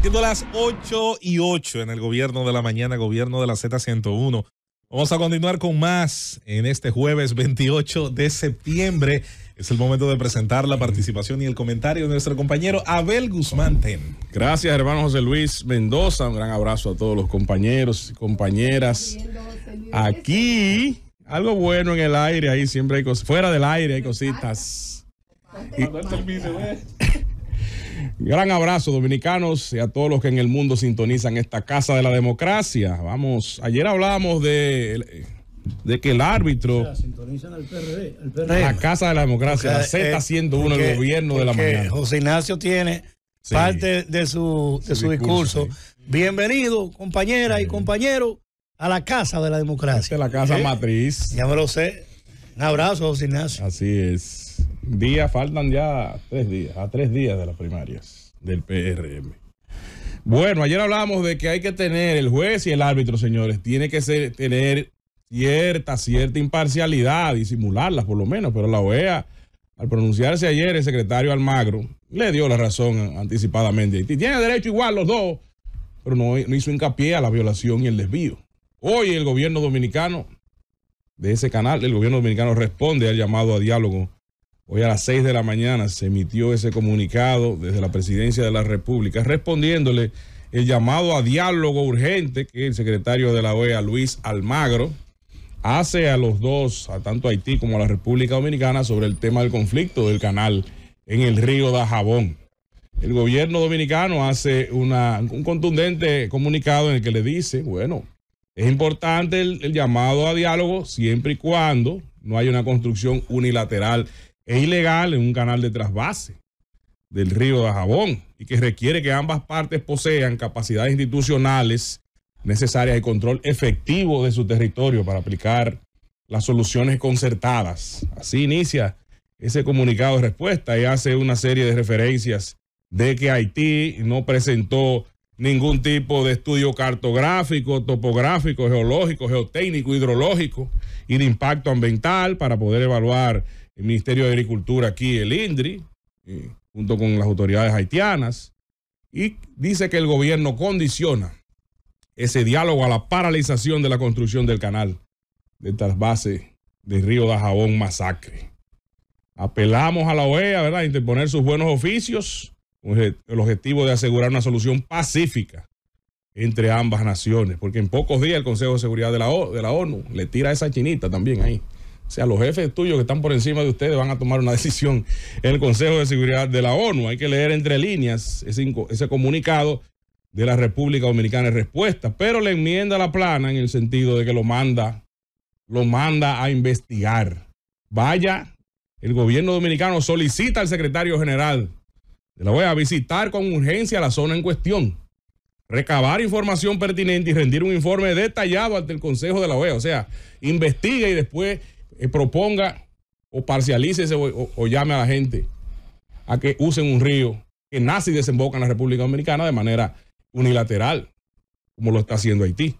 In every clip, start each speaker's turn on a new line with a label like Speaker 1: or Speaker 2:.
Speaker 1: Siendo las 8 y 8 en el gobierno de la mañana, gobierno de la Z101. Vamos a continuar con más en este jueves 28 de septiembre. Es el momento de presentar la participación y el comentario de nuestro compañero Abel Guzmán Gracias, hermano José Luis Mendoza. Un gran abrazo a todos los compañeros y compañeras. Aquí, algo bueno en el aire, ahí siempre hay cosas. Fuera del aire hay cositas. Gran abrazo, dominicanos, y a todos los que en el mundo sintonizan esta Casa de la Democracia. Vamos, ayer hablábamos de, de que el árbitro. sintonizan al
Speaker 2: PRD, La Casa
Speaker 1: de la Democracia, la Z eh, siendo uno el gobierno de la mañana. José Ignacio tiene parte de su, discurso. Bienvenido, compañera y compañero, a la Casa de la Democracia. la Casa ¿Eh? Matriz. Ya me lo sé. Un abrazo, José Ignacio. Así es. Día, faltan ya tres días, a tres días de las primarias del PRM. Bueno, ayer hablamos de que hay que tener el juez y el árbitro, señores, tiene que ser, tener cierta, cierta imparcialidad, simularla por lo menos, pero la OEA, al pronunciarse ayer, el secretario Almagro le dio la razón anticipadamente. Tiene derecho igual los dos, pero no hizo hincapié a la violación y el desvío. Hoy el gobierno dominicano de ese canal, el gobierno dominicano responde al llamado a diálogo Hoy a las 6 de la mañana se emitió ese comunicado desde la Presidencia de la República respondiéndole el llamado a diálogo urgente que el secretario de la OEA, Luis Almagro, hace a los dos, a tanto Haití como a la República Dominicana, sobre el tema del conflicto del canal en el río Dajabón. El gobierno dominicano hace un contundente comunicado en el que le dice, bueno, es importante el, el llamado a diálogo siempre y cuando no haya una construcción unilateral es ilegal en un canal de trasvase del río de Jabón y que requiere que ambas partes posean capacidades institucionales necesarias y control efectivo de su territorio para aplicar las soluciones concertadas. Así inicia ese comunicado de respuesta y hace una serie de referencias de que Haití no presentó ningún tipo de estudio cartográfico, topográfico, geológico, geotécnico, hidrológico y de impacto ambiental para poder evaluar el Ministerio de Agricultura aquí, el INDRI, eh, junto con las autoridades haitianas, y dice que el gobierno condiciona ese diálogo a la paralización de la construcción del canal de bases del río Jabón Masacre. Apelamos a la OEA, ¿verdad?, a interponer sus buenos oficios con el objetivo de asegurar una solución pacífica entre ambas naciones, porque en pocos días el Consejo de Seguridad de la, de la ONU le tira esa chinita también ahí. O sea, los jefes tuyos que están por encima de ustedes van a tomar una decisión en el Consejo de Seguridad de la ONU. Hay que leer entre líneas ese, comunicado de la República Dominicana en respuesta, pero le enmienda la plana en el sentido de que lo manda, lo manda a investigar. Vaya, el gobierno dominicano solicita al secretario general de la OEA visitar con urgencia la zona en cuestión, recabar información pertinente y rendir un informe detallado ante el Consejo de la OEA. O sea, investigue y después eh, proponga o parcialice o, llame a la gente a que usen un río que nace y desemboca en la República Dominicana de manera unilateral, como lo está haciendo Haití.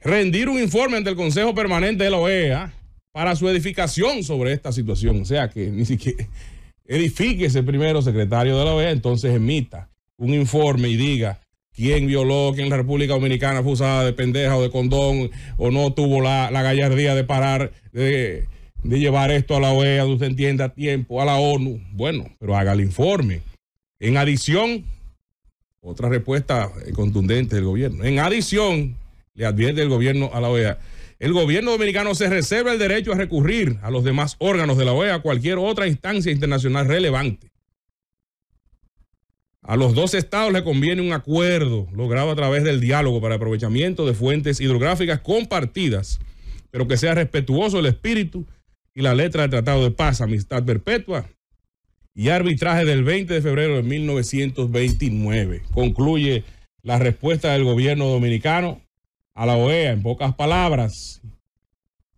Speaker 1: Rendir un informe ante el Consejo Permanente de la OEA para su edificación sobre esta situación. O sea que ni siquiera edifique ese primero, secretario de la OEA, entonces emita un informe y diga quién violó, quién en la República Dominicana fue usada de pendeja o de condón, o no tuvo la, gallardía de parar, de, llevar esto a la OEA, usted entienda, a tiempo, a la ONU. Bueno, pero haga el informe. En adición, otra respuesta contundente del gobierno. En adición, le advierte el gobierno a la OEA. El gobierno dominicano se reserva el derecho a recurrir a los demás órganos de la OEA, a cualquier otra instancia internacional relevante a los dos estados le conviene un acuerdo logrado a través del diálogo para aprovechamiento de fuentes hidrográficas compartidas, pero que sea respetuoso el espíritu y la letra del Tratado de Paz, Amistad Perpetua y Arbitraje del 20 de febrero de 1929. Concluye la respuesta del gobierno dominicano a la OEA en pocas palabras.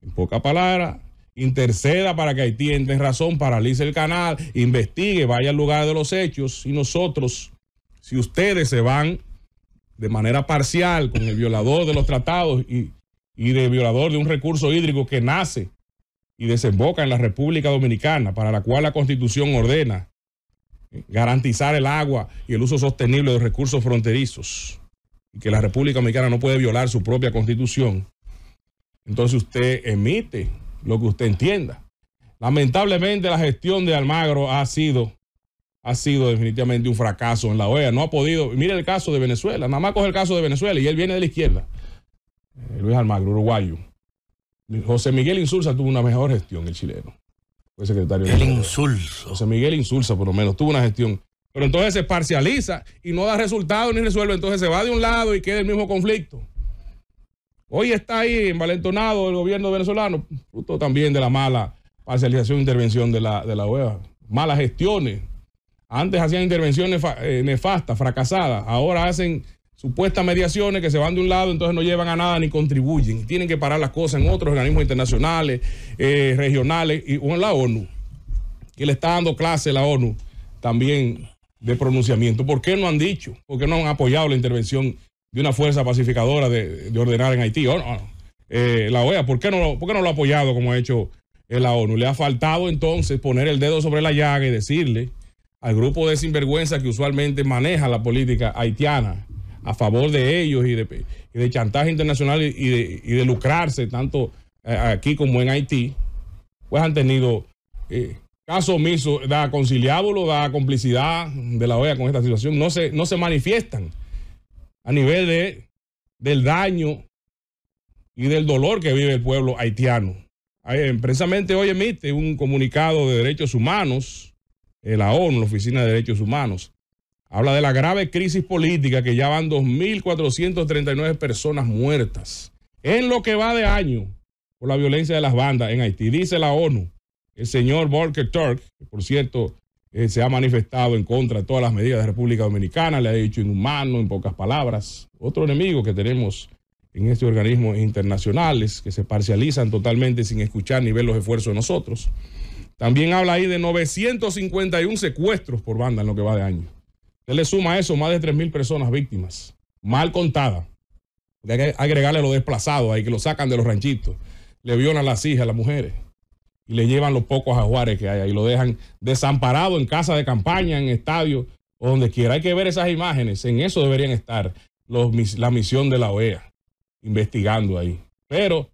Speaker 1: En pocas palabras, interceda para que Haití entre razón, paralice el canal, investigue, vaya al lugar de los hechos y nosotros, si ustedes se van de manera parcial con el violador de los tratados y, y de violador de un recurso hídrico que nace y desemboca en la República Dominicana, para la cual la Constitución ordena eh, garantizar el agua y el uso sostenible de recursos fronterizos, y que la República Dominicana no puede violar su propia Constitución, entonces usted emite lo que usted entienda. Lamentablemente la gestión de Almagro ha sido, ha sido definitivamente un fracaso en la OEA. No ha podido, mire el caso de Venezuela, nada más coge el caso de Venezuela y él viene de la izquierda. Eh, Luis Almagro, uruguayo. José Miguel Insulza tuvo una mejor gestión, el chileno. Fue secretario el Insulso José Miguel Insulza, por lo menos, tuvo una gestión. Pero entonces se parcializa y no da resultado ni resuelve. Entonces se va de un lado y queda el mismo conflicto. Hoy está ahí envalentonado el gobierno venezolano, fruto también de la mala parcialización e intervención de la, de OEA. Malas gestiones. Antes hacían intervenciones eh, nefastas, fracasadas. Ahora hacen supuestas mediaciones que se van de un lado, entonces no llevan a nada ni contribuyen. Tienen que parar las cosas en otros organismos internacionales, eh, regionales, y en la ONU, que le está dando clase la ONU también de pronunciamiento. ¿Por qué no han dicho? ¿Por qué no han apoyado la intervención de una fuerza pacificadora de, ordenar en Haití. Oh, eh, la OEA, ¿por qué, no, no lo ha apoyado como ha hecho eh, la ONU? Le ha faltado entonces poner el dedo sobre la llaga y decirle al grupo de sinvergüenza que usualmente maneja la política haitiana a favor de ellos y de, chantaje internacional y de, lucrarse tanto eh, aquí como en Haití, pues han tenido caso omiso, da conciliábulo, da complicidad de la OEA con esta situación, no se, no se manifiestan a nivel del daño y del dolor que vive el pueblo haitiano. Eh, precisamente hoy emite un comunicado de derechos humanos, eh, la ONU, la Oficina de Derechos Humanos, habla de la grave crisis política que ya van 2.439 personas muertas en lo que va de año por la violencia de las bandas en Haití. Dice la ONU, el señor Volker Turk, que por cierto eh, se ha manifestado en contra de todas las medidas de República Dominicana, le ha dicho inhumano en pocas palabras. Otro enemigo que tenemos en estos organismos internacionales que se parcializan totalmente sin escuchar ni ver los esfuerzos de nosotros. También habla ahí de 951 secuestros por banda en lo que va de año. Usted le suma a eso más de 3.000 personas víctimas, mal contadas. Hay que agregarle los desplazados ahí que lo sacan de los ranchitos, le violan a las hijas, a las mujeres y le llevan los pocos ajuares que hay ahí. Lo dejan desamparado en casa de campaña, en estadio, o donde quiera. Hay que ver esas imágenes. En eso deberían estar los, la misión de la OEA investigando ahí. Pero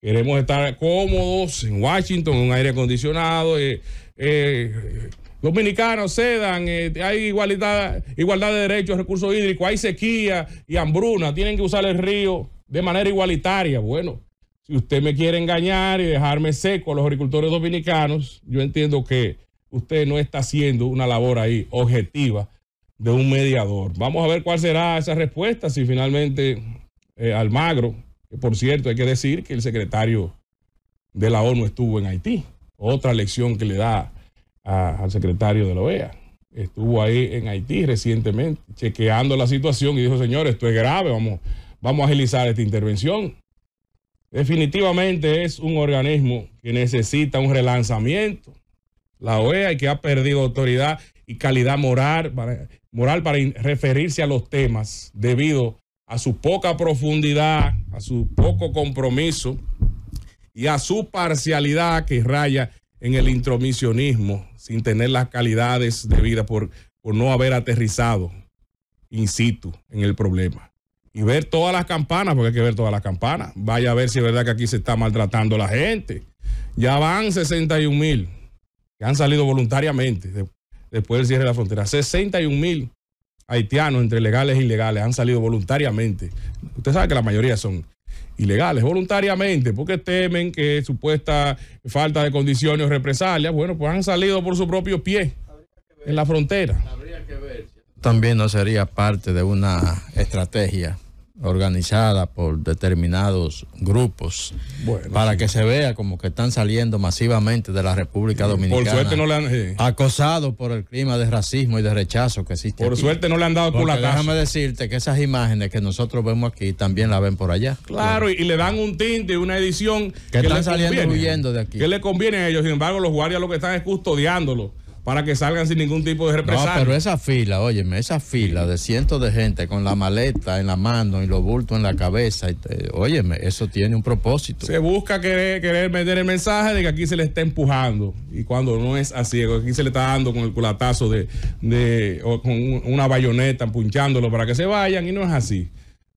Speaker 1: queremos estar cómodos en Washington, en aire acondicionado. Eh, eh dominicanos cedan, eh, hay igualdad de derechos, recursos hídricos, hay sequía y hambruna, tienen que usar el río de manera igualitaria. Bueno, si usted me quiere engañar y dejarme seco a los agricultores dominicanos, yo entiendo que usted no está haciendo una labor ahí objetiva de un mediador. Vamos a ver cuál será esa respuesta, si finalmente eh, Almagro, que por cierto hay que decir que el secretario de la ONU estuvo en Haití, otra lección que le da al secretario de la OEA, estuvo ahí en Haití recientemente, chequeando la situación y dijo, señores, esto es grave, vamos, vamos a agilizar esta intervención. Definitivamente es un organismo que necesita un relanzamiento. La OEA que ha perdido autoridad y calidad moral para, referirse a los temas debido a su poca profundidad, a su poco compromiso y a su parcialidad que raya en el intromisionismo sin tener las calidades debidas por, por no haber aterrizado in situ en el problema y ver todas las campanas, porque hay que ver todas las campanas. Vaya a ver si es verdad que aquí se está maltratando la gente. Ya van 61 mil que han salido voluntariamente después del cierre de la frontera. 61 mil haitianos, entre legales e ilegales, han salido voluntariamente. Usted sabe que la mayoría son ilegales, voluntariamente, porque temen que supuesta falta de condiciones o represalias, bueno, pues han salido por su propio pie en la frontera. También no sería parte de una estrategia organizada por determinados grupos para que se vea como que están saliendo masivamente de la República Dominicana. Por suerte no le han acosado por el clima de racismo y de rechazo que existe. Por suerte no le han dado por la Déjame decirte que esas imágenes que nosotros vemos aquí también las ven por allá. Claro, y le dan un tinte, y una edición que, están saliendo huyendo de aquí. Que le conviene a ellos, sin embargo, los guardias lo que están es custodiándolo para que salgan sin ningún tipo de represalia. pero esa fila, óyeme, esa fila de cientos de gente con la maleta en la mano y los bultos en la cabeza, y óyeme, eso tiene un propósito. Se busca querer, meter el mensaje de que aquí se le está empujando y cuando no es así, aquí se le está dando con el culatazo de, de o con una bayoneta, punchándolo para que se vayan y no es así.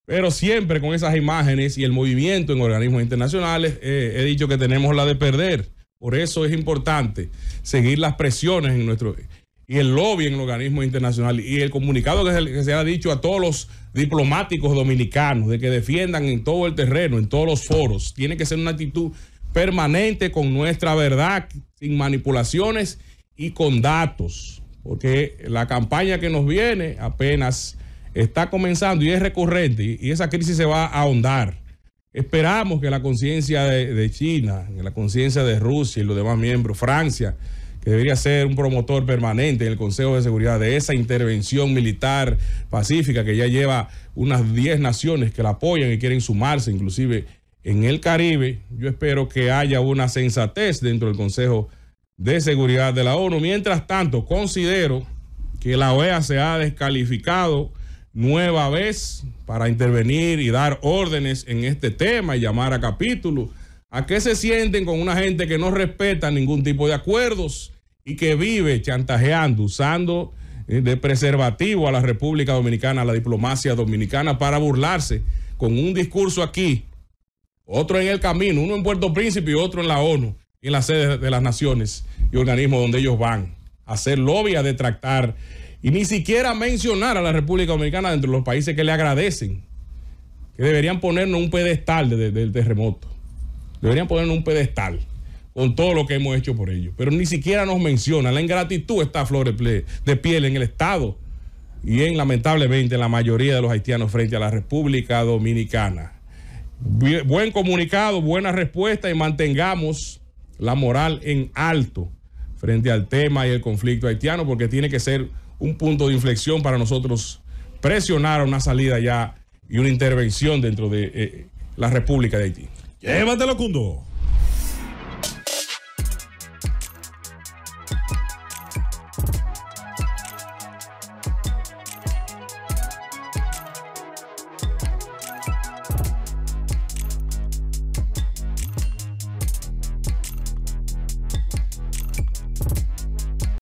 Speaker 1: Pero siempre con esas imágenes y el movimiento en organismos internacionales, eh, he dicho que tenemos la de perder. Por eso es importante seguir las presiones en nuestro y el lobby en el organismo internacional y el comunicado que se, ha dicho a todos los diplomáticos dominicanos de que defiendan en todo el terreno, en todos los foros, tiene que ser una actitud permanente con nuestra verdad, sin manipulaciones y con datos, porque la campaña que nos viene apenas está comenzando y es recurrente y esa crisis se va a ahondar. Esperamos que la conciencia de, China, la conciencia de Rusia y los demás miembros, Francia, que debería ser un promotor permanente en el Consejo de Seguridad de esa intervención militar pacífica que ya lleva unas 10 naciones que la apoyan y quieren sumarse, inclusive en el Caribe. Yo espero que haya una sensatez dentro del Consejo de Seguridad de la ONU. Mientras tanto, considero que la OEA se ha descalificado nueva vez para intervenir y dar órdenes en este tema y llamar a capítulo. ¿A qué se sienten con una gente que no respeta ningún tipo de acuerdos y que vive chantajeando, usando eh, de preservativo a la República Dominicana, a la diplomacia dominicana para burlarse con un discurso aquí, otro en el camino, uno en Puerto Príncipe y otro en la ONU en la sede de las naciones y organismos donde ellos van a hacer lobby, a detractar y ni siquiera mencionar a la República Dominicana dentro de los países que le agradecen, que deberían ponernos un pedestal del terremoto, deberían ponernos un pedestal con todo lo que hemos hecho por ellos, pero ni siquiera nos menciona la ingratitud está a flor de piel en el Estado y en lamentablemente en la mayoría de los haitianos frente a la República Dominicana. buen comunicado, buena respuesta y mantengamos la moral en alto frente al tema y el conflicto haitiano porque tiene que ser un punto de inflexión para nosotros presionar una salida ya y una intervención dentro de eh, la República de Haití. Llévatelo, Cundo.